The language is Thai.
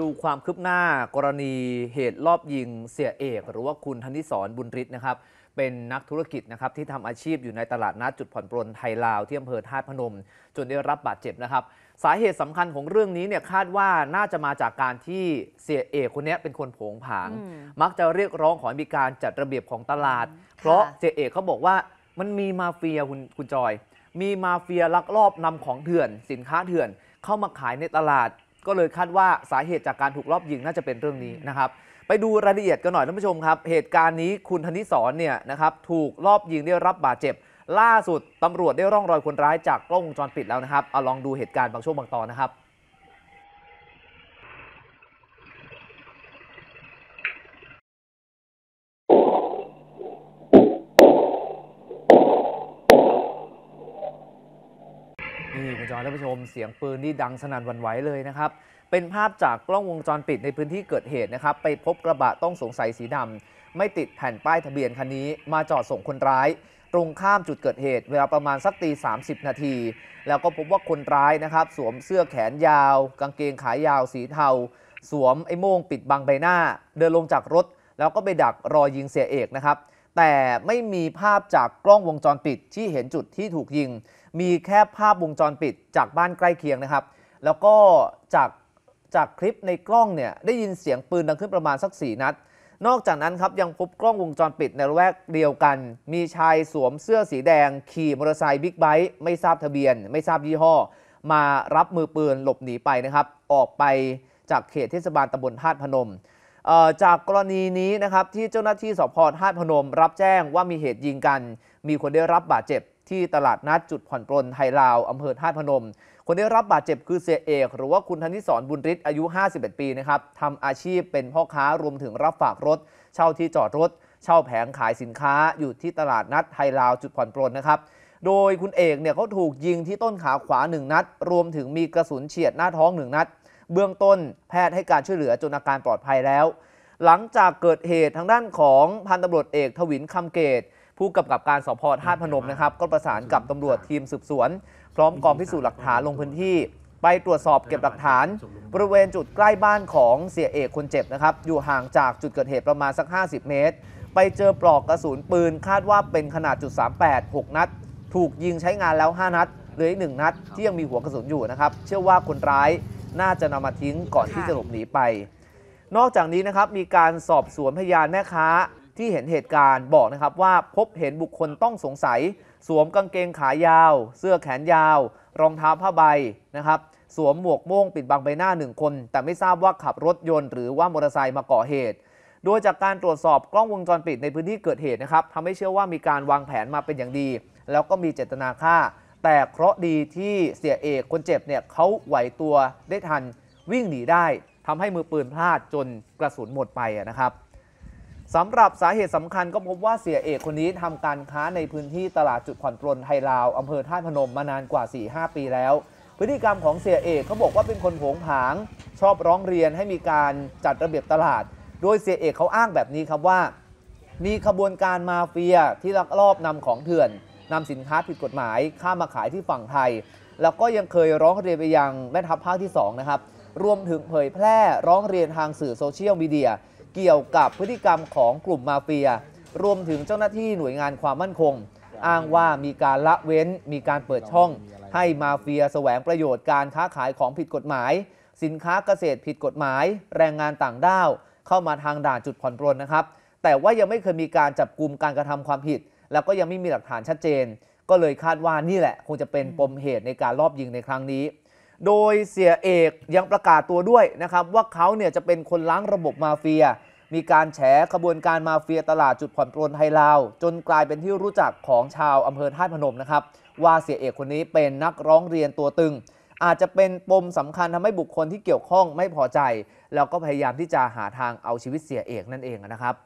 ดูความคืบหน้ากรณีเหตุรอบยิง เสียเอก หรือว่าคุณธนิศรบุญริศนะครับเป็นนักธุรกิจนะครับที่ทำอาชีพอยู่ในตลาดนัดจุดผ่อนปลนไทยลาวที่อำเภอท่าพนม จนได้รับบาดเจ็บนะครับสาเหตุสำคัญของเรื่องนี้เนี่ยคาดว่าน่าจะมาจากการที่เสียเอกคนนี้เป็นคนผงผาง มักจะเรียกร้องขอมีการจัดระเบียบของตลาด เพราะเสียเอกเขาบอกว่ามันมีมาเฟียคุณคุณจอย มีมาเฟียลักลอบนำของเถื่อน สินค้าเถื่อนเข้ามาขายในตลาดก็เลยคาดว่าสาเหตุจากการถูกลอบยิงน่าจะเป็นเรื่องนี้นะครับ ไปดูรายละเอียดกันหน่อยท่านผู้ชมครับเหตุการณ์นี้คุณธนิศรเนี่ยนะครับถูกลอบยิงได้รับบาดเจ็บ ล่าสุดตำรวจได้ร่องรอยคนร้ายจากกล้องวงจรปิดแล้วนะครับเอาลองดูเหตุการณ์บางช่วงบางตอนนะครับี่คุณจอท่านผู้ชมเสียงปืนที่ดังสนั่นวันไหวเลยนะครับ เป็นภาพจากกล้องวงจรปิดในพื้นที่เกิดเหตุนะครับ ไปพบกระบะต้องสงสัยสีดำ ไม่ติดแผ่นป้ายทะเบียนคันนี้มาจอดส่งคนร้าย ตรงข้ามจุดเกิดเหตุ เวลาประมาณสักตีสานาที แล้วก็พบว่าคนร้ายนะครับ สวมเสื้อแขนยาวกางเกงขายาวสีเทาสวมไอ้โม่งปิดบังใบหน้าเดินลงจากรถแล้วก็ไปดักรอยิงเสียเอกนะครับแต่ไม่มีภาพจากกล้องวงจรปิดที่เห็นจุดที่ถูกยิง มีแค่ภาพวงจรปิดจากบ้านใกล้เคียงนะครับ แล้วก็จากจากคลิปในกล้องเนี่ยได้ยินเสียงปืนดังขึ้นประมาณสัก 4 นัด นอกจากนั้นครับยังพบกล้องวงจรปิดในระแวกเดียวกัน มีชายสวมเสื้อสีแดงขี่มอเตอร์ไซค์บิ๊กไบค์ไม่ทราบทะเบียน ไม่ทราบยี่ห้อมารับมือปืนหลบหนีไปนะครับ ออกไปจากเขตเทศบาลตำบลธาตุพนมจากกรณีนี้นะครับที่เจ้าหน้าที่สพท่าพนมรับแจ้งว่ามีเหตุยิงกัน มีคนได้รับบาดเจ็บที่ตลาดนัดจุดผ่อนปลนไทยลาวอำเภอท่าพนม คนได้รับบาดเจ็บคือเสียเอก หรือว่าคุณธนิสรบุญฤทธิ์อายุ 51 ปีนะครับทำอาชีพเป็นพ่อค้ารวมถึงรับฝากรถ เช่าที่จอดรถ เช่าแผงขายสินค้าอยู่ที่ตลาดนัด ไทยลาวจุดผ่อนปลนนะครับโดยคุณเอกเนี่ยเขาถูกยิงที่ต้นขาขวา 1 นัด รวมถึงมีกระสุนเฉียดหน้าท้อง1นัดเบื้องต้นแพทย์ให้การช่วยเหลือจนอาการปลอดภัยแล้ว หลังจากเกิดเหตุทางด้านของพันตำรวจเอกทวินคำเกต ผู้กำกับการสพท่าพนมนะครับ ก็ประสานกับตำรวจทีมสืบสวน พร้อมกองพิสูจน์หลักฐานลงพื้นที่ ไปตรวจสอบเก็บหลักฐานบริเวณจุดใกล้บ้านของเสียเอกคนเจ็บนะครับอยู่ห่างจากจุดเกิดเหตุประมาณสัก 50 เมตรไปเจอปลอกกระสุนปืนคาดว่าเป็นขนาดจุด38 6 นัดถูกยิงใช้งานแล้ว 5 นัดเหลืออีกหนึ่งนัด ที่ยังมีหัวกระสุนอยู่นะครับเชื่อว่าคนร้ายน่าจะนำมาทิ้งก่อนที่จะหลบหนีไป นอกจากนี้นะครับมีการสอบสวนพยานแม่ค้า ที่เห็นเหตุการณ์บอกนะครับว่าพบเห็นบุคคลต้องสงสัย สวมกางเกงขายาว เสื้อแขนยาว รองเท้าผ้าใบนะครับสวมหมวกโม่งปิดบังใบหน้าหนึ่งคน แต่ไม่ทราบว่าขับรถยนต์หรือว่ามอเตอร์ไซค์มาก่อเหตุ โดยจากการตรวจสอบกล้องวงจรปิดในพื้นที่เกิดเหตุนะครับทำให้เชื่อว่ามีการวางแผนมาเป็นอย่างดี แล้วก็มีเจตนาฆ่าแต่เคราะห์ดีที่เสียเอกคนเจ็บเนี่ยเขาไหวตัวได้ทันวิ่งหนีได้ทำให้มือปืนพลาดจนกระสุนหมดไปนะครับสำหรับสาเหตุสำคัญก็พบว่าเสียเอกคนนี้ทำการค้าในพื้นที่ตลาดจุดผ่อนปลนไทยลาวอำเภอท่าพนมมานานกว่า 4-5 ปีแล้ว พฤติกรรมของเสียเอกเขาบอกว่าเป็นคนโผงผาง ชอบร้องเรียนให้มีการจัดระเบียบตลาดโดยเสียเอกเขาอ้างแบบนี้ครับว่า มีขบวนการมาเฟียที่ลักลอบนำของเถื่อนนำสินค้าผิดกฎหมาย ข้ามาขายที่ฝั่งไทย แล้วก็ยังเคยร้องเรียนไปยังแม่ทัพภาคที่ 2 นะครับ รวมถึงเผยแพร่ร้องเรียนทางสื่อโซเชียลมีเดีย เกี่ยวกับพฤติกรรมของกลุ่มมาเฟีย รวมถึงเจ้าหน้าที่หน่วยงานความมั่นคง อ้างว่ามีการละเว้น มีการเปิดช่อง ให้มาเฟียแสวงประโยชน์การค้าขายของผิดกฎหมาย สินค้าเกษตรผิดกฎหมาย แรงงานต่างด้าวเข้ามาทางด่านจุดผ่อนปลนนะครับ แต่ว่ายังไม่เคยมีการจับกลุ่มการกระทำความผิดแล้วก็ยังไม่มีหลักฐานชัดเจน ก็เลยคาดว่านี่แหละคงจะเป็นปมเหตุในการลอบยิงในครั้งนี้ โดยเสียเอกยังประกาศตัวด้วยนะครับ ว่าเขาเนี่ยจะเป็นคนล้างระบบมาเฟีย มีการแฉขบวนการมาเฟียตลาดจุดผ่อนปลนไทยลาวจนกลายเป็นที่รู้จักของชาวอำเภอท่าพนมนะครับ ว่าเสียเอกคนนี้เป็นนักร้องเรียนตัวตึง อาจจะเป็นปมสำคัญทำให้บุคคลที่เกี่ยวข้องไม่พอใจแล้วก็พยายามที่จะหาทางเอาชีวิตเสียเอกนั่นเองนะครับ